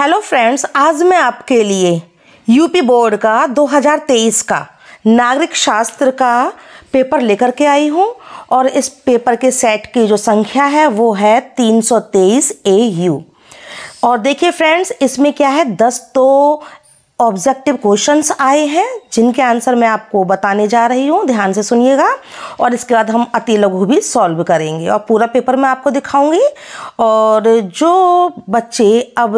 hello friends आज मैं आपके लिए यूपी बोर्ड का 2023 का नागरिक शास्त्र का पेपर लेकर के आई हूँ और इस पेपर के सेट की जो संख्या है वो है 323 ए यू और देखिए फ्रेंड्स इसमें क्या है 10 तो ऑब्जेक्टिव क्वेश्चंस आए हैं जिनके आंसर मैं आपको बताने जा रही हूँ ध्यान से सुनिएगा और इसके बाद हम अति लघु भी सॉल्व करेंगे और पूरा पेपर मैं आपको दिखाऊंगी और जो बच्चे अब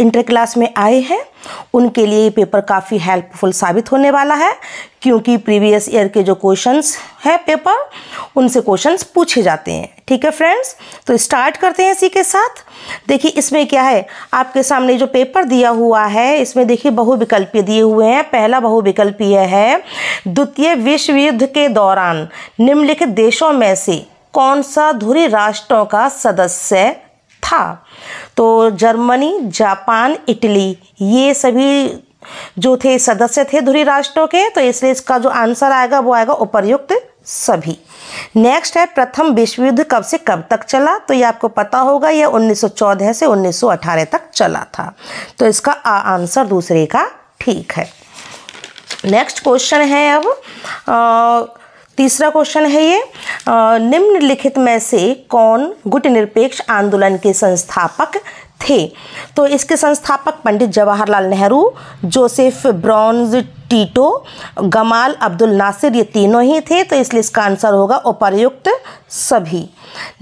इंटर क्लास में आए हैं उनके लिए ये पेपर काफ़ी हेल्पफुल साबित होने वाला है क्योंकि प्रीवियस ईयर के जो क्वेश्चंस है पेपर उनसे क्वेश्चंस पूछे जाते हैं ठीक है फ्रेंड्स तो स्टार्ट करते हैं इसी के साथ देखिए इसमें क्या है आपके सामने जो पेपर दिया हुआ है इसमें देखिए बहुविकल्पीय दिए हुए हैं पहला बहुविकल्पीय है द्वितीय विश्व युद्ध के दौरान निम्नलिखित देशों में से कौन सा धुरी राष्ट्रों का सदस्य था तो जर्मनी जापान इटली ये सभी जो थे सदस्य थे धुरी राष्ट्रों के तो इसलिए इसका जो आंसर आएगा वो आएगा उपर्युक्त सभी नेक्स्ट है प्रथम विश्व युद्ध कब से कब तक चला तो ये आपको पता होगा यह 1914 से 1918 तक चला था तो इसका आ आंसर दूसरे का ठीक है नेक्स्ट क्वेश्चन है अब आ, तीसरा क्वेश्चन है ये निम्नलिखित में से कौन गुट निरपेक्ष आंदोलन के संस्थापक थे तो इसके संस्थापक Pandit Jawaharlal Nehru Joseph Broz Tito Gamal Abdel Nasser ये तीनों ही थे तो इसलिए इसका आंसर होगा उपर्युक्त सभी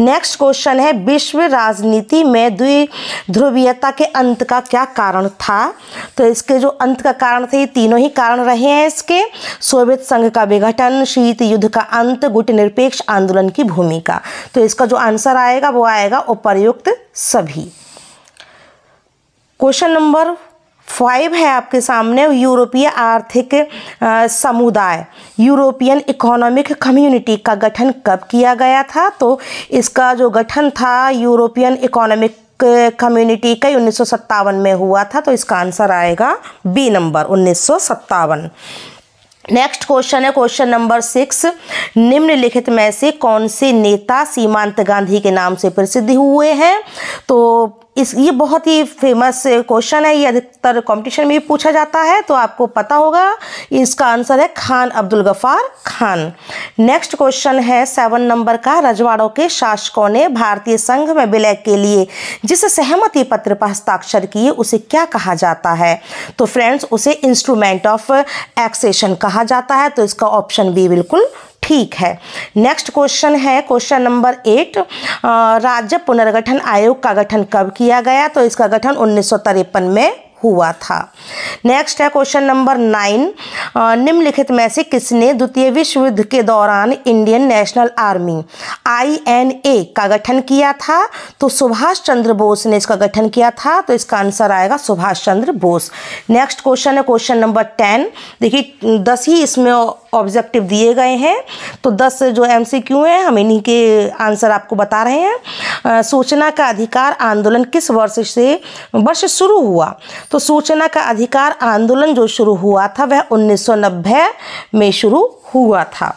नेक्स्ट क्वेश्चन है विश्व राजनीति में द्विध्रुवीयता के अंत का क्या कारण था तो इसके जो अंत का कारण थे ये तीनों ही कारण रहे हैं इसके सोवियत संघ का विघटन शीत युद्ध का अंत गुट निरपेक्ष आंदोलन की भूमिका तो इसका जो आंसर आएगा वो आएगा उपर्युक्त सभी क्वेश्चन नंबर फाइव है आपके सामने यूरोपीय आर्थिक समुदाय यूरोपियन इकोनॉमिक कम्युनिटी का गठन कब किया गया था तो इसका जो गठन था यूरोपियन इकोनॉमिक कम्युनिटी का उन्नीस में हुआ था तो इसका आंसर आएगा बी नंबर उन्नीस नेक्स्ट क्वेश्चन है क्वेश्चन नंबर सिक्स निम्नलिखित में से कौन से नेता सीमांत गांधी के नाम से प्रसिद्ध हुए हैं तो इस ये बहुत ही फेमस क्वेश्चन है ये अधिकतर कंपटीशन में भी पूछा जाता है तो आपको पता होगा इसका आंसर है खान अब्दुल गफ़ार खान नेक्स्ट क्वेश्चन है सेवन नंबर का रजवाड़ों के शासकों ने भारतीय संघ में विलय के लिए जिस सहमति पत्र पर हस्ताक्षर किए उसे क्या कहा जाता है तो फ्रेंड्स उसे इंस्ट्रूमेंट ऑफ एक्सेशन कहा जाता है तो इसका ऑप्शन बी बिल्कुल ठीक है नेक्स्ट क्वेश्चन है क्वेश्चन नंबर एट राज्य पुनर्गठन आयोग का गठन कब किया गया तो इसका गठन उन्नीस में हुआ था नेक्स्ट है क्वेश्चन नंबर नाइन निम्नलिखित में से किसने द्वितीय विश्व युद्ध के दौरान इंडियन नेशनल आर्मी आईएनए का गठन किया था तो सुभाष चंद्र बोस ने इसका गठन किया था तो इसका आंसर आएगा सुभाष चंद्र बोस नेक्स्ट क्वेश्चन है क्वेश्चन नंबर टेन देखिए दस ही इसमें ऑब्जेक्टिव दिए गए हैं तो दस जो एम सी क्यू हैं हम इन्हीं के आंसर आपको बता रहे हैं सूचना का अधिकार आंदोलन किस वर्ष से वर्ष शुरू हुआ तो सूचना का अधिकार आंदोलन जो शुरू हुआ था वह 1990 में शुरू हुआ था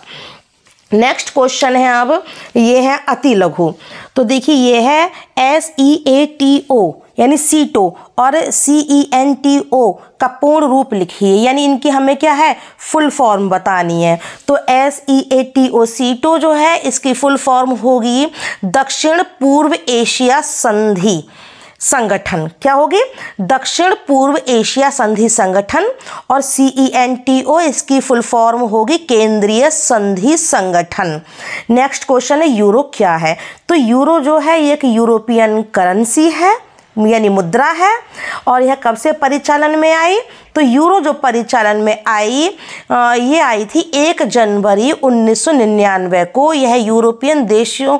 नेक्स्ट क्वेश्चन है अब ये है अति लघु तो देखिए ये है S E A T O यानी सीटो और सी ई एन टी ओ का पूर्ण रूप लिखिए यानी इनकी हमें क्या है फुल फॉर्म बतानी है तो S E A T O सीटो जो है इसकी फुल फॉर्म होगी दक्षिण पूर्व एशिया संधि संगठन क्या होगी दक्षिण पूर्व एशिया संधि संगठन और सी ई एन टी ओ इसकी फुल फॉर्म होगी केंद्रीय संधि संगठन नेक्स्ट क्वेश्चन है यूरो क्या है तो यूरो जो है एक यूरोपियन करेंसी है यानी मुद्रा है और यह कब से परिचालन में आई तो यूरो जो परिचालन में आई ये आई थी एक जनवरी 1999 को यह यूरोपियन देशों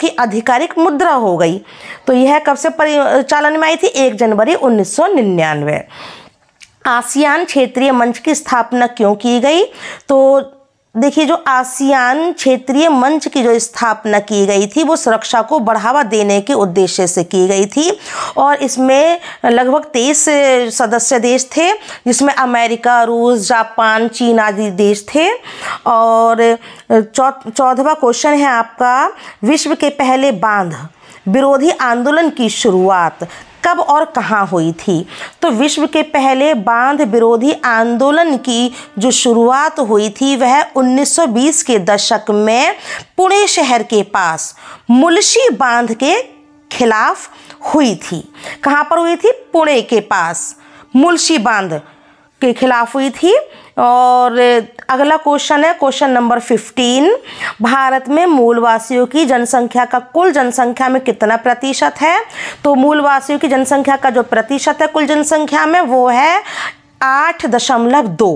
की आधिकारिक मुद्रा हो गई तो यह कब से परिचालन में आई थी एक जनवरी 1999 आसियान क्षेत्रीय मंच की स्थापना क्यों की गई तो देखिए जो आसियान क्षेत्रीय मंच की जो स्थापना की गई थी वो सुरक्षा को बढ़ावा देने के उद्देश्य से की गई थी और इसमें लगभग तेईस सदस्य देश थे जिसमें अमेरिका रूस जापान चीन आदि देश थे और चौदहवा क्वेश्चन है आपका विश्व के पहले बांध विरोधी आंदोलन की शुरुआत कब और कहाँ हुई थी तो विश्व के पहले बांध विरोधी आंदोलन की जो शुरुआत हुई थी वह 1920 के दशक में पुणे शहर के पास मुलशी बांध के खिलाफ हुई थी कहाँ पर हुई थी पुणे के पास मुलशी बांध के खिलाफ हुई थी और अगला क्वेश्चन है क्वेश्चन नंबर फिफ्टीन भारत में मूलवासियों की जनसंख्या का कुल जनसंख्या में कितना प्रतिशत है तो मूलवासियों की जनसंख्या का जो प्रतिशत है कुल जनसंख्या में वो है आठ दशमलव दो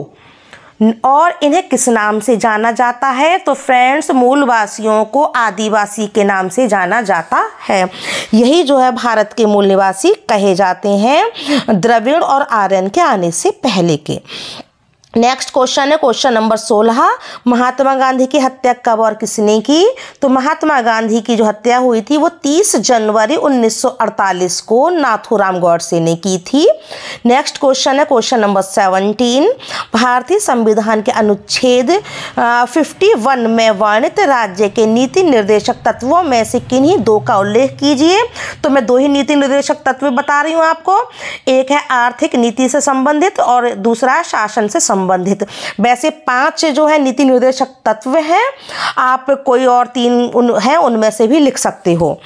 और इन्हें किस नाम से जाना जाता है तो फ्रेंड्स मूलवासियों को आदिवासी के नाम से जाना जाता है यही जो है भारत के मूल निवासी कहे जाते हैं द्रविड़ और आर्यन के आने से पहले के नेक्स्ट क्वेश्चन है क्वेश्चन नंबर सोलह महात्मा गांधी की हत्या कब और किसने की तो महात्मा गांधी की जो हत्या हुई थी वो 30 जनवरी 1948 को नाथुराम गौडसे ने की थी नेक्स्ट क्वेश्चन है क्वेश्चन नंबर 17 भारतीय संविधान के अनुच्छेद 51 में वर्णित राज्य के नीति निर्देशक तत्वों में से किन्हीं दो का उल्लेख कीजिए तो मैं दो ही नीति निर्देशक तत्व बता रही हूँ आपको एक है आर्थिक नीति से संबंधित और दूसरा शासन से संबंधित संबंधित वैसे पांच जो है नीति निर्देशक तत्व हैं आप कोई और तीन उन हैं उनमें से भी लिख सकते हो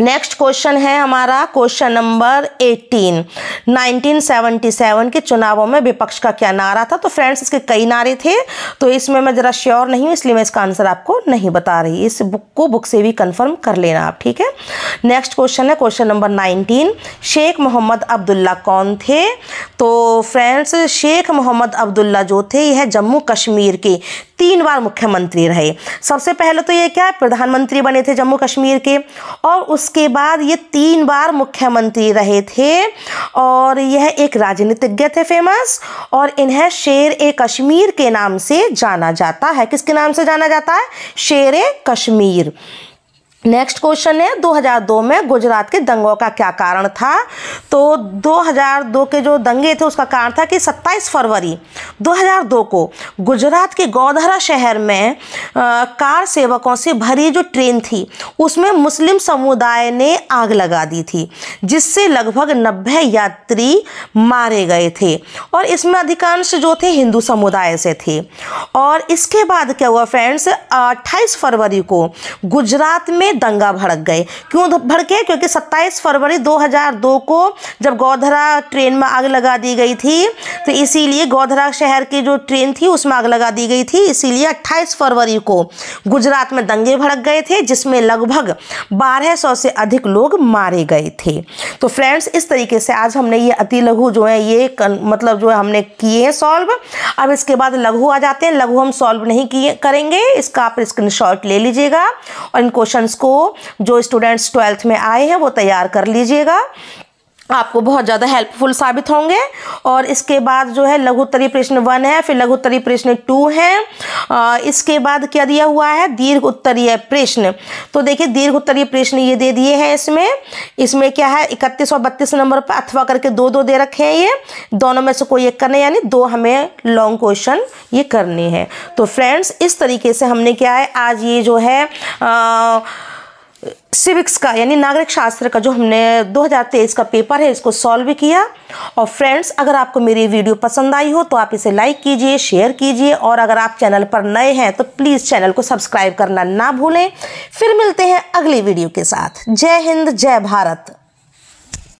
नेक्स्ट क्वेश्चन है हमारा क्वेश्चन नंबर 18 1977 के चुनावों में विपक्ष का क्या नारा था तो फ्रेंड्स इसके कई नारे थे तो इसमें मैं ज़रा श्योर नहीं हूँ इसलिए मैं इसका आंसर आपको नहीं बता रही इस बुक को बुक से भी कंफर्म कर लेना आप ठीक है नेक्स्ट क्वेश्चन है क्वेश्चन नंबर 19 शेख मोहम्मद अब्दुल्ला कौन थे तो फ्रेंड्स शेख मोहम्मद अब्दुल्ला जो थे यह जम्मू कश्मीर के तीन बार मुख्यमंत्री रहे सबसे पहले तो ये क्या प्रधानमंत्री बने थे जम्मू कश्मीर के और उसके बाद ये तीन बार मुख्यमंत्री रहे थे और यह एक राजनीतिज्ञ थे फेमस और इन्हें शेर ए कश्मीर के नाम से जाना जाता है किसके नाम से जाना जाता है शेर ए कश्मीर नेक्स्ट क्वेश्चन है 2002 में गुजरात के दंगों का क्या कारण था तो 2002 के जो दंगे थे उसका कारण था कि 27 फरवरी 2002 को गुजरात के गौधरा शहर में आ, कार सेवकों से भरी जो ट्रेन थी उसमें मुस्लिम समुदाय ने आग लगा दी थी जिससे लगभग 90 यात्री मारे गए थे और इसमें अधिकांश जो थे हिंदू समुदाय से थे और इसके बाद क्या हुआ फ्रेंड्स अट्ठाईस फरवरी को गुजरात में में दंगा भड़क गए क्यों भड़के क्योंकि 27 फरवरी 2002 को जब गौधरा ट्रेन में आग लगा दी गई थी तो इसीलिए गौधरा शहर की जो ट्रेन थी उसमें आग लगा दी गई थी इसीलिए 28 फरवरी को गुजरात में दंगे भड़क गए थे जिसमें लगभग 1200 से अधिक लोग मारे गए थे तो फ्रेंड्स इस तरीके से आज हमने ये अति लघु जो है ये कन, मतलब जो है हमने किए हैं सॉल्व अब इसके बाद लघु आ जाते हैं लघु हम सॉल्व नहीं किए करेंगे इसका आप स्क्रीन ले लीजिएगा और इन क्वेश्चन को जो स्टूडेंट्स ट्वेल्थ में आए हैं वो तैयार कर लीजिएगा आपको बहुत ज़्यादा हेल्पफुल साबित होंगे और इसके बाद जो है लघु उत्तरी प्रश्न वन है फिर लघु उत्तरी प्रश्न टू है इसके बाद क्या दिया हुआ है दीर्घ उत्तरीय प्रश्न तो देखिए दीर्घ उत्तरीय प्रश्न ये दे दिए हैं इसमें इसमें क्या है इकतीस और बत्तीस नंबर पर अथवा करके दो दो दे रखे हैं ये दोनों में से कोई एक करने यानी दो हमें लॉन्ग क्वेश्चन ये करने हैं तो फ्रेंड्स इस तरीके से हमने क्या है आज ये जो है आ, सिविक्स का यानी नागरिक शास्त्र का जो हमने 2023 का पेपर है इसको सॉल्व किया और फ्रेंड्स अगर आपको मेरी वीडियो पसंद आई हो तो आप इसे लाइक कीजिए शेयर कीजिए और अगर आप चैनल पर नए हैं तो प्लीज़ चैनल को सब्सक्राइब करना ना भूलें फिर मिलते हैं अगली वीडियो के साथ जय हिंद जय भारत